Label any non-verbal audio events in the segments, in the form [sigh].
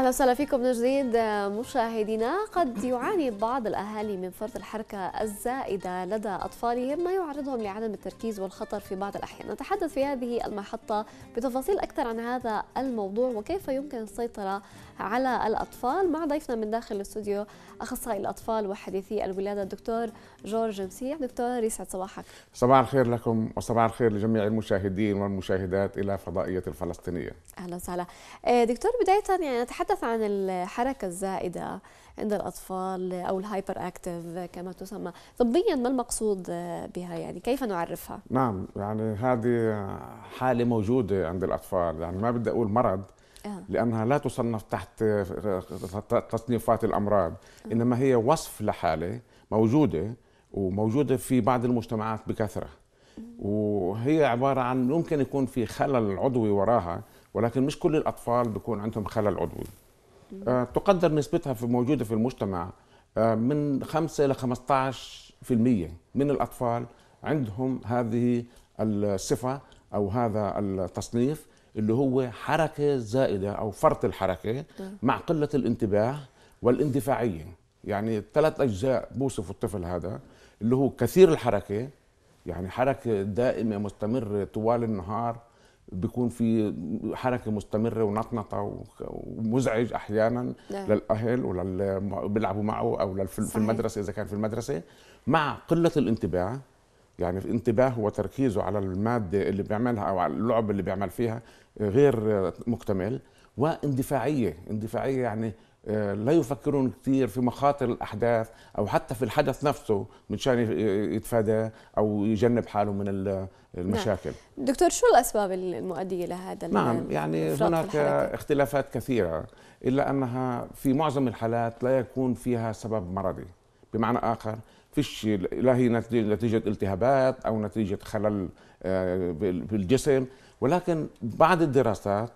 اهلا وسهلا فيكم من جديد مشاهدينا قد يعاني بعض الاهالي من فرط الحركه الزائده لدى اطفالهم ما يعرضهم لعدم التركيز والخطر في بعض الاحيان نتحدث في هذه المحطه بتفاصيل اكثر عن هذا الموضوع وكيف يمكن السيطره على الاطفال مع ضيفنا من داخل الاستوديو اخصائي الاطفال وحديثي الولاده الدكتور جورج مسيح دكتور يسعد صباحك صباح الخير لكم وصباح الخير لجميع المشاهدين والمشاهدات الى فضائيه الفلسطينيه اهلا وسهلا إيه، دكتور بدايه يعني نتحدث نتحدث عن الحركة الزائدة عند الأطفال أو الهايبر أكتيف كما تسمى طبيا ما المقصود بها يعني كيف نعرفها؟ نعم يعني هذه حالة موجودة عند الأطفال يعني ما بدي أقول مرض آه. لأنها لا تصنف تحت تصنيفات الأمراض آه. إنما هي وصف لحالة موجودة وموجودة في بعض المجتمعات بكثرة وهي عبارة عن ممكن يكون في خلل عضوي وراها ولكن مش كل الأطفال بيكون عندهم خلل عضوي آه، تقدر نسبتها في موجوده في المجتمع آه، من 5 الى 15% من الاطفال عندهم هذه الصفه او هذا التصنيف اللي هو حركه زائده او فرط الحركه نعم. مع قله الانتباه والاندفاعيه يعني ثلاث اجزاء بوصف الطفل هذا اللي هو كثير الحركه يعني حركه دائمه مستمره طوال النهار بيكون في حركه مستمره ونطنطه ومزعج احيانا ده. نعم. للاهل ولل بيلعبوا معه او في المدرسه اذا كان في المدرسه مع قله الانتباه يعني انتباهه وتركيزه على الماده اللي بيعملها او على اللعب اللي بيعمل فيها غير مكتمل واندفاعيه اندفاعيه يعني آه، لا يفكرون كثير في مخاطر الاحداث او حتى في الحدث نفسه من شان يتفاداه او يجنب حاله من نعم. المشاكل نعم. دكتور شو الاسباب المؤديه لهذا نعم يعني هناك اختلافات كثيره الا انها في معظم الحالات لا يكون فيها سبب مرضي بمعنى اخر فيش لا هي نتيجه التهابات او نتيجه خلل بالجسم آه، ولكن بعض الدراسات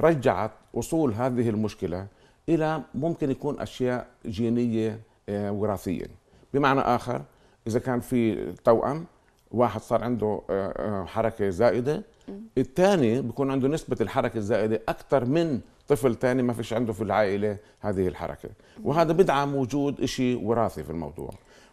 رجعت اصول هذه المشكله الى ممكن يكون اشياء جينيه آه، وراثيه بمعنى اخر اذا كان في توأم واحد صار عنده آه، آه، حركه زائده الثاني بيكون عنده نسبه الحركه الزائده اكثر من طفل ثاني ما فيش عنده في العائله هذه الحركه وهذا بدعم وجود شيء وراثي في الموضوع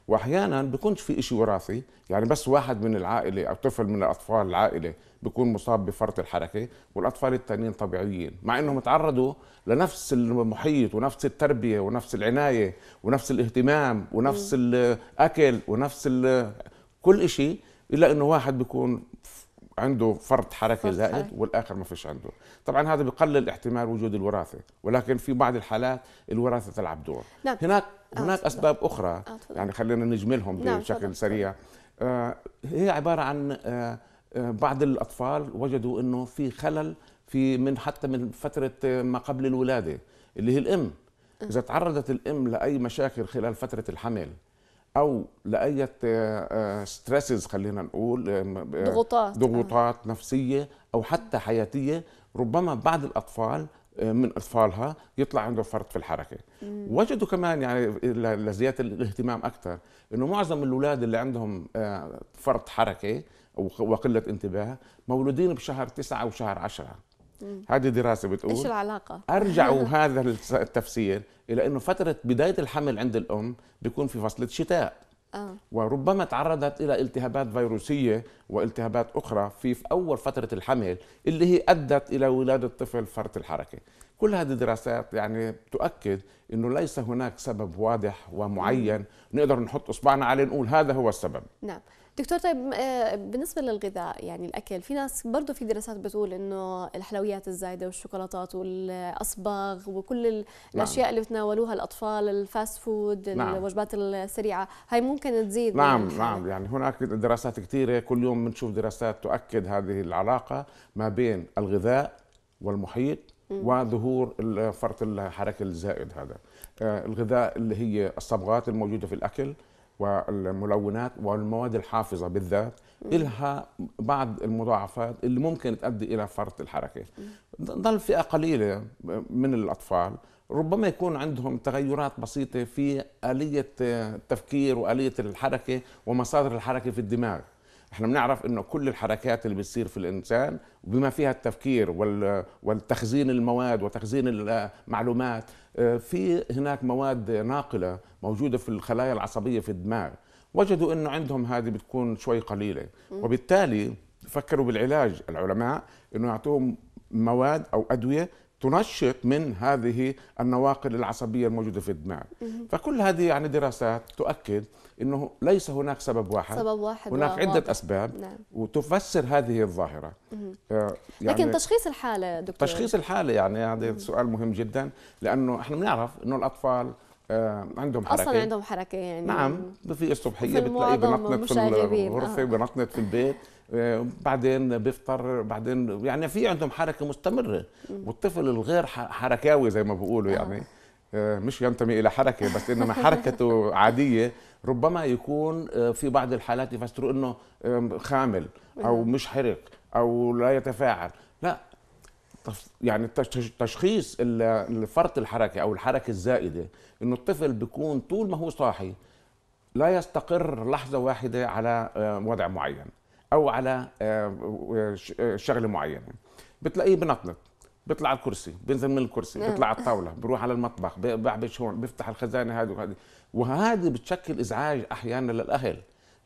واحيانا بيكونش في شيء وراثي يعني بس واحد من العائله او طفل من الاطفال العائله بيكون مصاب بفرط الحركه والاطفال الثانيين طبيعيين مع انهم تعرضوا لنفس المحيط ونفس التربيه ونفس العنايه ونفس الاهتمام ونفس الاكل ونفس كل شيء الا انه واحد بيكون عنده فرط حركه زائد والاخر ما فيش عنده طبعا هذا بقلل احتمال وجود الوراثه ولكن في بعض الحالات الوراثه تلعب دور نعم. هناك آه، هناك اسباب اخرى أوه. يعني خلينا نجملهم نعم. بشكل سريع آه هي عباره عن آه،, آه بعض الاطفال وجدوا انه في خلل في من حتى من فتره آه، ما قبل الولاده اللي هي الام اذا تعرضت الام لاي مشاكل خلال فتره الحمل او لاي ستريسز آه، خلينا نقول آه، آه، ضغوطات ضغوطات نفسيه او حتى حياتيه ربما بعض الاطفال من اطفالها يطلع عنده فرط في الحركه وجدوا كمان يعني لزياده الاهتمام اكثر انه معظم الاولاد اللي عندهم فرط حركه وقله انتباه مولودين بشهر تسعة وشهر عشرة هذه دراسه بتقول ايش العلاقه؟ ارجعوا [laughs] هذا التفسير الى انه فتره بدايه الحمل عند الام بيكون في فصل الشتاء آه. وربما تعرضت الى التهابات فيروسيه والتهابات اخرى في اول فتره الحمل اللي هي ادت الى ولاده طفل فرط الحركه كل هذه الدراسات يعني تؤكد انه ليس هناك سبب واضح ومعين نقدر نحط اصبعنا عليه نقول هذا هو السبب نعم دكتور طيب آه، بالنسبه للغذاء يعني الاكل في ناس برضه في دراسات بتقول انه الحلويات الزايده والشوكولاتات والاصباغ وكل نعم. الاشياء اللي بتناولوها الاطفال الفاست فود نعم. الوجبات السريعه هاي ممكن تزيد نعم يعني. نعم يعني هناك دراسات كثيره كل يوم بنشوف دراسات تؤكد هذه العلاقه ما بين الغذاء والمحيط وظهور فرط الحركه الزائد هذا آه، الغذاء اللي هي الصبغات الموجوده في الاكل والملونات والمواد الحافظه بالذات إلها بعض المضاعفات اللي ممكن تؤدي الى فرط الحركه ضل فئه قليله من الاطفال ربما يكون عندهم تغيرات بسيطه في اليه التفكير واليه الحركه ومصادر الحركه في الدماغ احنا بنعرف انه كل الحركات اللي بتصير في الانسان بما فيها التفكير والتخزين المواد وتخزين المعلومات آه، في هناك مواد ناقله موجوده في الخلايا العصبيه في الدماغ وجدوا انه عندهم هذه بتكون شوي قليله وبالتالي فكروا بالعلاج العلماء انه يعطوهم مواد او ادويه تنشط من هذه النواقل العصبيه الموجوده في الدماغ فكل هذه يعني دراسات تؤكد انه ليس هناك سبب واحد سبب واحد هناك عده اسباب نعم. وتفسر هذه الظاهره آه يعني لكن تشخيص الحاله دكتور تشخيص الحاله يعني هذا سؤال مهم جدا لانه احنا بنعرف انه الاطفال آه عندهم حركه اصلا عندهم حركه يعني نعم في الصبحيه بتلاقيه بنطنط في آه. الغرفه بنطنط في البيت آه، بعدين بيفطر بعدين يعني في عندهم حركه مستمره والطفل الغير حركاوي زي ما بيقولوا آه. يعني مش ينتمي الى حركه بس انما حركته [laughs] عاديه ربما يكون في بعض الحالات يفسروا انه خامل او مش حرق او لا يتفاعل لا يعني تشخيص الفرط الحركي او الحركه الزائده انه الطفل بيكون طول ما هو صاحي لا يستقر لحظه واحده على آه، وضع معين او على آه، آه، شغله معينه بتلاقيه بنطنط بيطلع على الكرسي بينزل من الكرسي نعم. بيطلع على الطاوله بيروح على المطبخ بيعبش هون بيفتح الخزانه هذه وهذه وهذه بتشكل ازعاج احيانا للاهل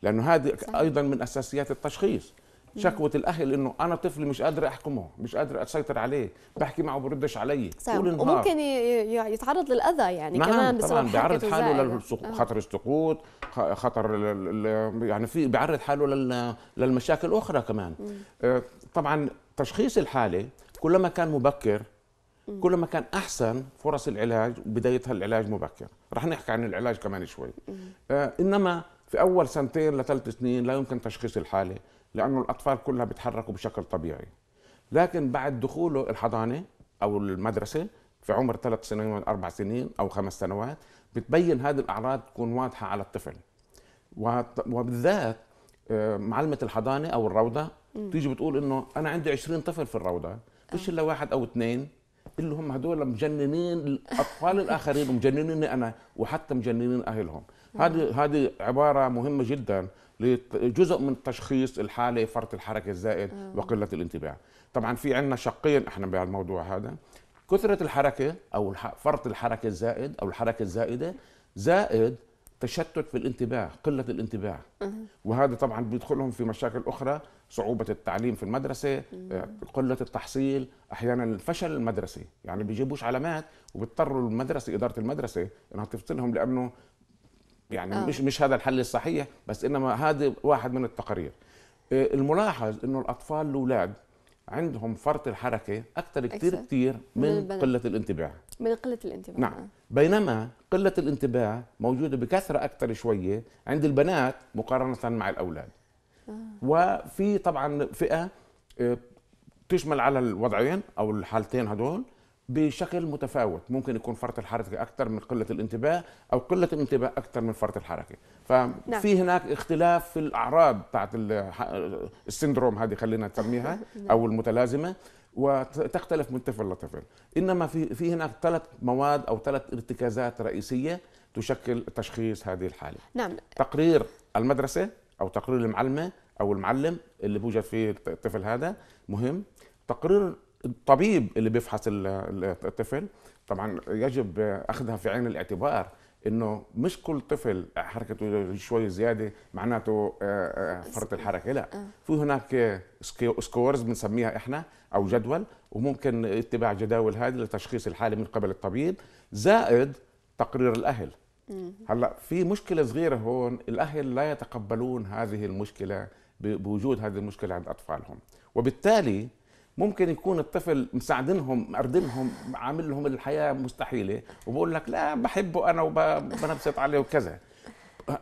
لانه هذه ايضا من اساسيات التشخيص شكوه الاهل انه انا طفلي مش قادر احكمه مش قادر اسيطر عليه بحكي معه بردش علي طول النهار وممكن يتعرض للاذى يعني نعم كمان طبعا بيعرض حاله لخطر آه. السقوط خطر يعني في بيعرض حاله للمشاكل الاخرى كمان آه، طبعا تشخيص الحاله كلما كان مبكر كلما كان احسن فرص العلاج وبدايتها العلاج مبكر رح نحكي عن العلاج كمان شوي آه، انما في اول سنتين لثلاث سنين لا يمكن تشخيص الحاله لانه الاطفال كلها بيتحركوا بشكل طبيعي لكن بعد دخوله الحضانه او المدرسه في عمر ثلاث سنين من اربع سنين او خمس سنوات بتبين هذه الاعراض تكون واضحه على الطفل وبالذات آه، معلمه الحضانه او الروضه تيجي بتقول انه انا عندي 20 طفل في الروضه مش آه. الا واحد او اثنين اللي هم هدول مجننين الاطفال الاخرين ومجننيني انا وحتى مجننين اهلهم هذه هذه عباره مهمه جدا لجزء من تشخيص الحاله فرط الحركه الزائد آه. وقله الانتباه طبعا في عندنا شقين احنا الموضوع هذا كثره الحركه او فرط الحركه الزائد او الحركه الزائده زائد تشتت في الانتباه قلة الانتباه آه. وهذا طبعا بيدخلهم في مشاكل أخرى صعوبة التعليم في المدرسة آه، قلة التحصيل أحيانا الفشل المدرسي يعني بيجيبوش علامات وبيضطروا المدرسة إدارة المدرسة إنها تفصلهم لأنه يعني آه. مش مش هذا الحل الصحيح بس انما هذا واحد من التقارير آه، الملاحظ انه الاطفال الاولاد عندهم فرط الحركه اكثر كثير كثير من, من قله الانتباه من قله الانتباه نعم آه. بينما قله الانتباه موجوده بكثره اكثر شويه عند البنات مقارنه مع الاولاد آه. وفي طبعا فئه آه، تشمل على الوضعين او الحالتين هذول بشكل متفاوت ممكن يكون فرط الحركه اكثر من قله الانتباه او قله الانتباه اكثر من فرط الحركه ففي نعم. هناك اختلاف في الاعراض بتاعت السندروم هذه خلينا نسميها [laughs] نعم. او المتلازمه وتختلف من طفل لطفل انما في في هناك ثلاث مواد او ثلاث ارتكازات رئيسيه تشكل تشخيص هذه الحاله نعم تقرير المدرسه او تقرير المعلمه او المعلم اللي بوجد فيه الطفل هذا مهم تقرير الطبيب اللي بيفحص الطفل طبعا يجب اخذها في عين الاعتبار انه مش كل طفل حركته شوي زياده معناته آه، آه، فرط الحركه لا آه. في هناك سكورز بنسميها احنا او جدول وممكن اتباع جداول هذه لتشخيص الحاله من قبل الطبيب زائد تقرير الاهل هلا في مشكله صغيره هون الاهل لا يتقبلون هذه المشكله بوجود هذه المشكله عند اطفالهم وبالتالي ممكن يكون الطفل مساعدينهم مقردينهم عامل لهم الحياه مستحيله وبقول لك لا بحبه انا وبنبسط عليه وكذا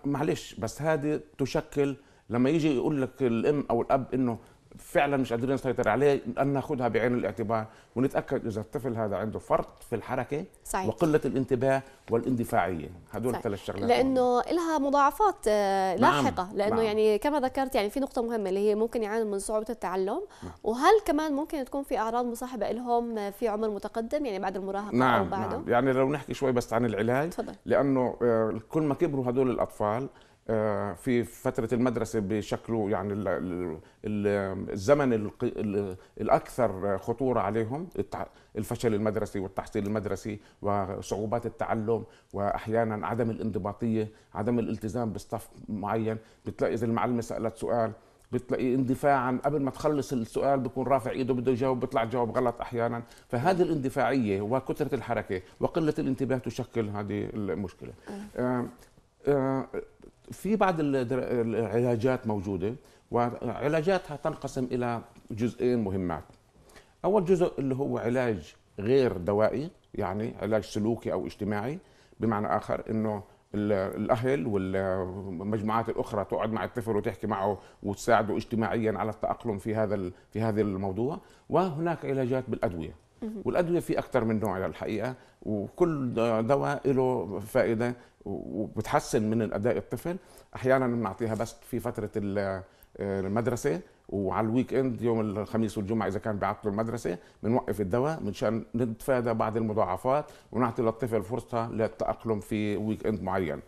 معلش بس هذه تشكل لما يجي يقول لك الام او الاب انه فعلا مش قادرين نسيطر عليه ان ناخذها بعين الاعتبار ونتاكد اذا الطفل هذا عنده فرط في الحركه صحيح. وقله الانتباه والاندفاعيه هدول الثلاث شغلات لانه لها مضاعفات آه، نعم، لاحقه نعم. لانه نعم. يعني كما ذكرت يعني في نقطه مهمه اللي هي ممكن يعانوا من صعوبه التعلم نعم. وهل كمان ممكن تكون في اعراض مصاحبه لهم آه، في عمر متقدم يعني بعد المراهقه نعم. او نعم. بعده نعم. يعني لو نحكي شوي بس عن العلاج تفضل. لانه آه، كل ما كبروا هدول الاطفال آه، في فتره المدرسه بشكله يعني الزمن الاكثر خطوره عليهم الفشل المدرسي والتحصيل المدرسي وصعوبات التعلم واحيانا عدم الانضباطيه عدم الالتزام بصف معين بتلاقي اذا المعلمه سالت سؤال بتلاقي اندفاعا قبل ما تخلص السؤال بيكون رافع ايده بده يجاوب بيطلع جواب غلط احيانا فهذه الاندفاعيه وكثره الحركه وقله الانتباه تشكل هذه المشكله آه. آه، في بعض العلاجات موجوده وعلاجاتها تنقسم الى جزئين مهمات اول جزء اللي هو علاج غير دوائي يعني علاج سلوكي او اجتماعي بمعنى اخر انه الاهل والمجموعات الاخرى تقعد مع الطفل وتحكي معه وتساعده اجتماعيا على التاقلم في هذا في هذا الموضوع وهناك علاجات بالادويه والادويه في اكثر من نوع الحقيقه وكل دواء له فائده وبتحسن من الاداء الطفل احيانا بنعطيها بس في فتره المدرسه وعلى الويك اند يوم الخميس والجمعه اذا كان بيعطلوا المدرسه بنوقف الدواء منشان نتفادى بعض المضاعفات ونعطي للطفل فرصه للتاقلم في ويك اند معين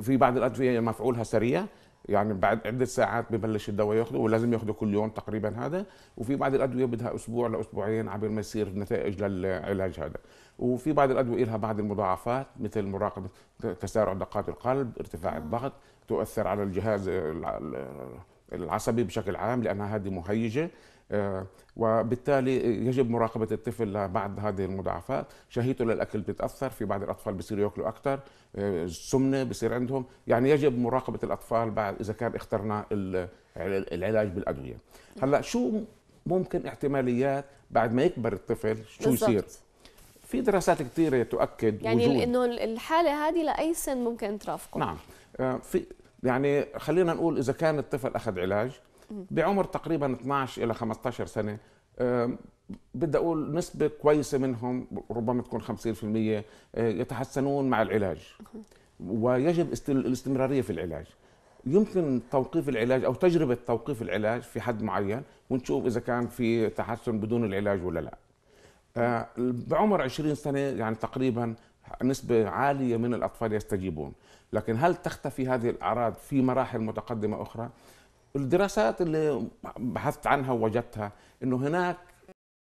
في بعض الادويه مفعولها سريع يعني بعد عدة ساعات ببلش الدواء ياخده ولازم ياخده كل يوم تقريبا هذا وفي بعض الأدوية بدها أسبوع لأسبوعين عبر ما يصير نتائج للعلاج هذا وفي بعض الادويه لها بعض المضاعفات مثل مراقبه تسارع دقات القلب، ارتفاع مم. نعم. الضغط، تؤثر على الجهاز العصبي بشكل عام لانها هذه مهيجه آه، وبالتالي يجب مراقبة الطفل لبعض هذه المضاعفات شهيته للأكل بتتأثر في بعض الأطفال بصيروا يأكلوا أكثر السمنة آه، بصير عندهم يعني يجب مراقبة الأطفال بعد إذا كان اخترنا العلاج بالأدوية هلأ شو ممكن احتماليات بعد ما يكبر الطفل شو بالزبط. يصير في دراسات كثيره تؤكد يعني وجود انه الحاله هذه لاي سن ممكن ترافقه نعم آه، في يعني خلينا نقول اذا كان الطفل اخذ علاج بعمر تقريبا 12 الى 15 سنه آه، بدي اقول نسبه كويسه منهم ربما تكون 50% آه، يتحسنون مع العلاج ويجب الاستمراريه في العلاج يمكن توقيف العلاج او تجربه توقيف العلاج في حد معين ونشوف اذا كان في تحسن بدون العلاج ولا لا آه، بعمر 20 سنه يعني تقريبا نسبة عالية من الأطفال يستجيبون لكن هل تختفي هذه الأعراض في مراحل متقدمة أخرى؟ الدراسات اللي بحثت عنها ووجدتها أنه هناك